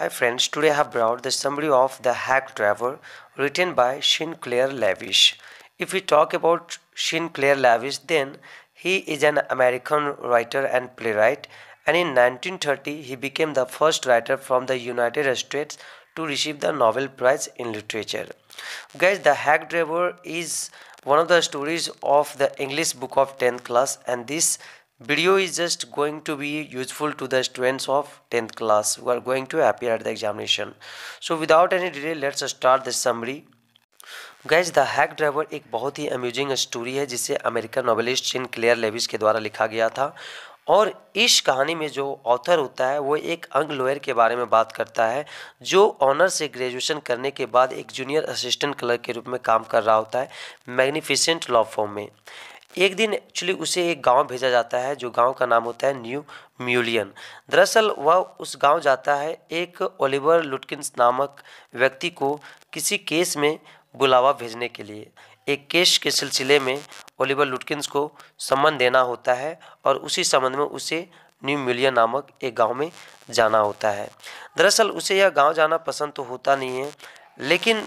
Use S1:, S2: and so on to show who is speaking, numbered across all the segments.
S1: Hi friends, today I have brought the summary of The Hack Driver written by Sinclair Lavish. If we talk about Sinclair Lavish then he is an American writer and playwright and in 1930 he became the first writer from the United States to receive the Nobel Prize in Literature. Guys, The Hack Driver is one of the stories of the English book of 10th class and this Video is just going to be useful to the students of 10th class who are going to appear at the examination. So without any delay, let's start this summary. Guys the hack driver एक बहुत ही amusing story है जिसे American novelist Sinclair Lewis के द्वारा लिखा गया था और इस कहानी में जो ऑथर होता है वो एक अंग लॉयर के बारे में बात करता है जो ऑनर से ग्रेजुएशन करने के बाद एक जूनियर असिस्टेंट क्लर्क के रूप में काम कर रहा होता है मैग्निफिसेंट लॉ फॉर्म में एक दिन एक्चुअली उसे एक गांव भेजा जाता है जो गांव का नाम होता है न्यू म्यूलियन दरअसल वह उस गांव जाता है एक ओलिवर लुटकिंस नामक व्यक्ति को किसी केस में बुलावा भेजने के लिए एक केस के सिलसिले में ओलिवर लुटकिंस को सम्मान देना होता है और उसी संबंध में उसे न्यू म्यूलियन नामक एक गांव में जाना होता है दरअसल उसे यह गांव जाना पसंद तो होता नहीं है लेकिन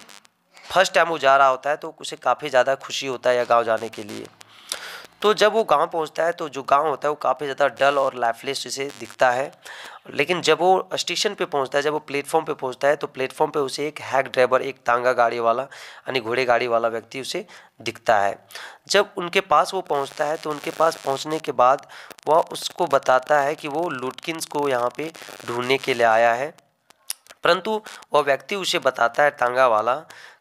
S1: फर्स्ट टाइम वो जा रहा होता है तो उसे काफ़ी ज़्यादा खुशी होता है यह गाँव जाने के लिए तो जब वो गांव पहुंचता है तो जो गांव होता है वो काफ़ी ज़्यादा डल और लाइफलेस जैसे दिखता है लेकिन जब वो स्टेशन पे पहुंचता है जब वो प्लेटफॉर्म पे पहुंचता है तो प्लेटफॉर्म पे उसे एक हैक ड्राइवर एक तांगा गाड़ी वाला यानी घोड़े गाड़ी वाला व्यक्ति उसे दिखता है जब उनके पास वो पहुंचता है तो उनके पास पहुंचने के बाद वह उसको बताता है कि वो लुटकिंस को यहाँ पे ढूंढने के लिए आया है परंतु वह व्यक्ति उसे बताता है टांगा वाला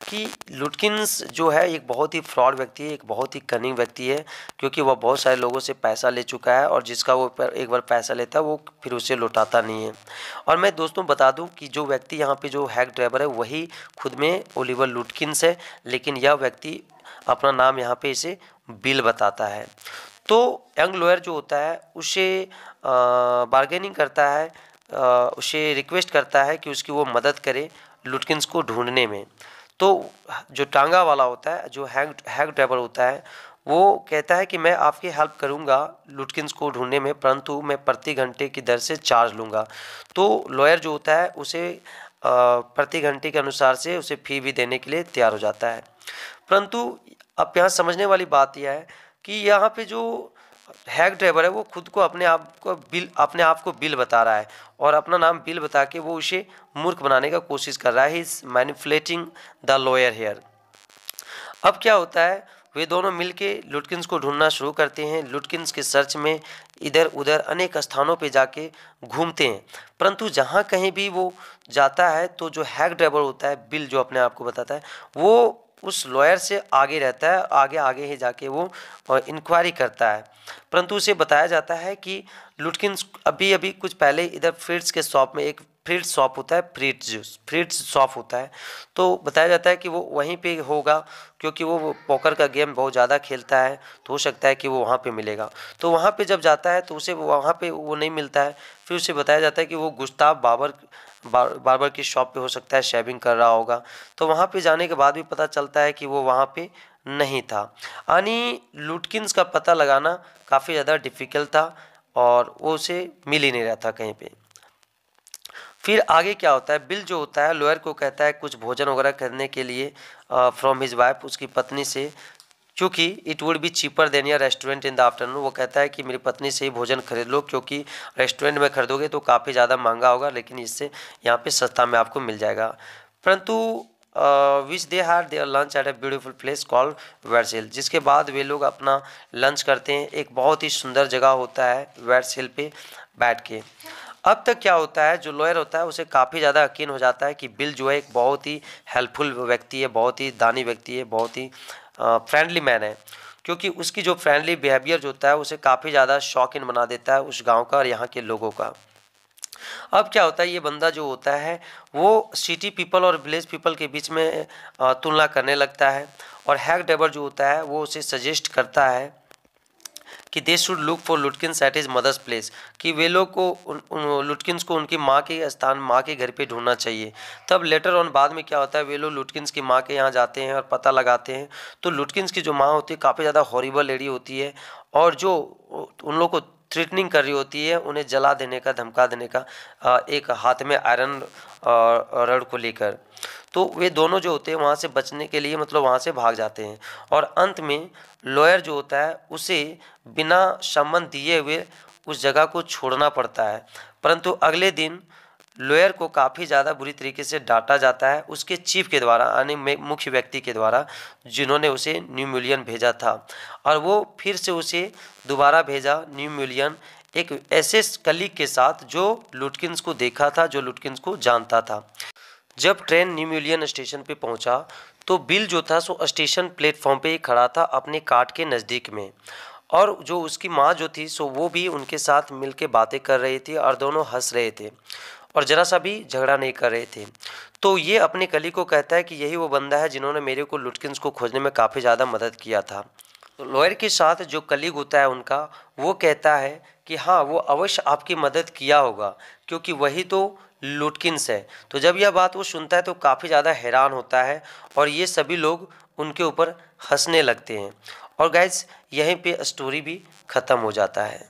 S1: कि लुटकिंस जो है एक बहुत ही फ्रॉड व्यक्ति है एक बहुत ही कनिंग व्यक्ति है क्योंकि वह बहुत सारे लोगों से पैसा ले चुका है और जिसका वो एक बार पैसा लेता है वो फिर उसे लौटाता नहीं है और मैं दोस्तों बता दूं कि जो व्यक्ति यहाँ पे जो हैक ड्राइवर है वही खुद में ओलिवर लुटकिन्स है लेकिन यह व्यक्ति अपना नाम यहाँ पर इसे बिल बताता है तो यंग लॉयर जो होता है उसे बार्गेनिंग करता है उसे रिक्वेस्ट करता है कि उसकी वो मदद करे लुटकिंस को ढूंढने में तो जो टांगा वाला होता है जो हैंग हैंग ड्राइवर होता है वो कहता है कि मैं आपकी हेल्प करूंगा लुटकिंस को ढूंढने में परंतु मैं प्रति घंटे की दर से चार्ज लूँगा तो लॉयर जो होता है उसे प्रति घंटे के अनुसार से उसे फ़ी भी देने के लिए तैयार हो जाता है परंतु अब यहाँ समझने वाली बात यह है कि यहाँ पे जो हैक ड्राइवर है वो खुद को अपने आप को बिल अपने आप को बिल बता रहा है और अपना नाम बिल बता के वो उसे मूर्ख बनाने का कोशिश कर रहा है is manipulating the lawyer here अब क्या होता है वे दोनों मिलके लुटकिंस को ढूंढना शुरू करते हैं लुटकिंस के सर्च में इधर उधर अनेक स्थानों पे जाके घूमते हैं परंतु जहाँ कहीं भी वो जाता है तो जो हैक ड्राइवर होता है बिल जो अपने आप को बताता है वो उस लॉयर से आगे रहता है आगे आगे ही जाके वो इंक्वायरी करता है परंतु उसे बताया जाता है कि लुटकिन अभी अभी कुछ पहले इधर फ्रिट्स के शॉप में एक फ्रिट्स शॉप होता है फ्रिट्स जूस फ्रिट्स शॉप होता है तो बताया जाता है कि वो वहीं पे होगा क्योंकि वो पोकर का गेम बहुत ज़्यादा खेलता है तो हो सकता है कि वो वहाँ पे मिलेगा तो वहाँ पे जब जाता है तो उसे वहाँ पे वो नहीं मिलता है फिर उसे बताया जाता है कि वो गुस्ताफ बाबर बार बार की शॉप पे हो सकता है शेविंग कर रहा होगा तो वहाँ पे जाने के बाद भी पता चलता है कि वो वहाँ पे नहीं था यानी लुटकिंस का पता लगाना काफ़ी ज़्यादा डिफ़िकल्ट था और वो उसे मिल ही नहीं रहा था कहीं पे फिर आगे क्या होता है बिल जो होता है लोयर को कहता है कुछ भोजन वगैरह करने के लिए फ्रॉम हिज वाइफ उसकी पत्नी से क्योंकि it would be cheaper than या रेस्टोरेंट इन द आफ्टरनून वो कहता है कि मेरी पत्नी से ही भोजन खरीद लो क्योंकि रेस्टोरेंट में खरीदोगे तो काफ़ी ज़्यादा महंगा होगा लेकिन इससे यहाँ पे सस्ता में आपको मिल जाएगा परंतु which they had their lunch at a beautiful place call वैरसेल जिसके बाद वे लोग अपना लंच करते हैं एक बहुत ही सुंदर जगह होता है वैरसेल पे बैठ के अब तक क्या होता है जो लॉयर होता है उसे काफ़ी ज़्यादा यकीन हो जाता है कि बिल जो है एक बहुत ही हेल्पफुल व्यक्ति है बहुत ही दानी व्यक्ति है बहुत ही फ्रेंडली मैन है क्योंकि उसकी जो फ्रेंडली बिहेवियर जो होता है उसे काफ़ी ज़्यादा शौकीन बना देता है उस गाँव का और यहाँ के लोगों का अब क्या होता है ये बंदा जो होता है वो सिटी पीपल और विलेज पीपल के बीच में तुलना करने लगता है और हैक डेबर जो होता है वो उसे सजेस्ट करता है कि they should look for Lutkins at his mother's place कि वे लोग को उन, लुटकिन्स को उनकी माँ के स्थान माँ के घर पे ढूंढना चाहिए तब लेटर ऑन बाद में क्या होता है वे लोग लुटकिन्स की माँ के यहाँ जाते हैं और पता लगाते हैं तो लुटकिनस की जो माँ होती है काफ़ी ज़्यादा हॉरिबल लेडी होती है और जो उन लोग को थ्रेटनिंग कर रही होती है उन्हें जला देने का धमका देने का एक हाथ में आयरन रड को लेकर तो वे दोनों जो होते हैं वहाँ से बचने के लिए मतलब वहाँ से भाग जाते हैं और अंत में लॉयर जो होता है उसे बिना सम्मन दिए हुए उस जगह को छोड़ना पड़ता है परंतु अगले दिन लॉयर को काफ़ी ज़्यादा बुरी तरीके से डांटा जाता है उसके चीफ के द्वारा यानी मुख्य व्यक्ति के द्वारा जिन्होंने उसे न्यू मिलियन भेजा था और वो फिर से उसे दोबारा भेजा न्यू मिलियन एक ऐसे कलीग के साथ जो लुटकिंस को देखा था जो लुटकिंस को जानता था जब ट्रेन न्यूमिलियन स्टेशन पे पहुंचा तो बिल जो था सो स्टेशन प्लेटफॉर्म पे ही खड़ा था अपने कार्ट के नज़दीक में और जो उसकी माँ जो थी सो वो भी उनके साथ मिल के बातें कर रही थी और दोनों हंस रहे थे और ज़रा सा भी झगड़ा नहीं कर रहे थे तो ये अपने कली को कहता है कि यही वो बंदा है जिन्होंने मेरे को लुटकिन को खोजने में काफ़ी ज़्यादा मदद किया था तो लॉयर के साथ जो कलीग होता है उनका वो कहता है कि हाँ वो अवश्य आपकी मदद किया होगा क्योंकि वही तो लुटकिंस है तो जब यह बात वो सुनता है तो काफ़ी ज़्यादा हैरान होता है और ये सभी लोग उनके ऊपर हंसने लगते हैं और गैस यहीं पे स्टोरी भी ख़त्म हो जाता है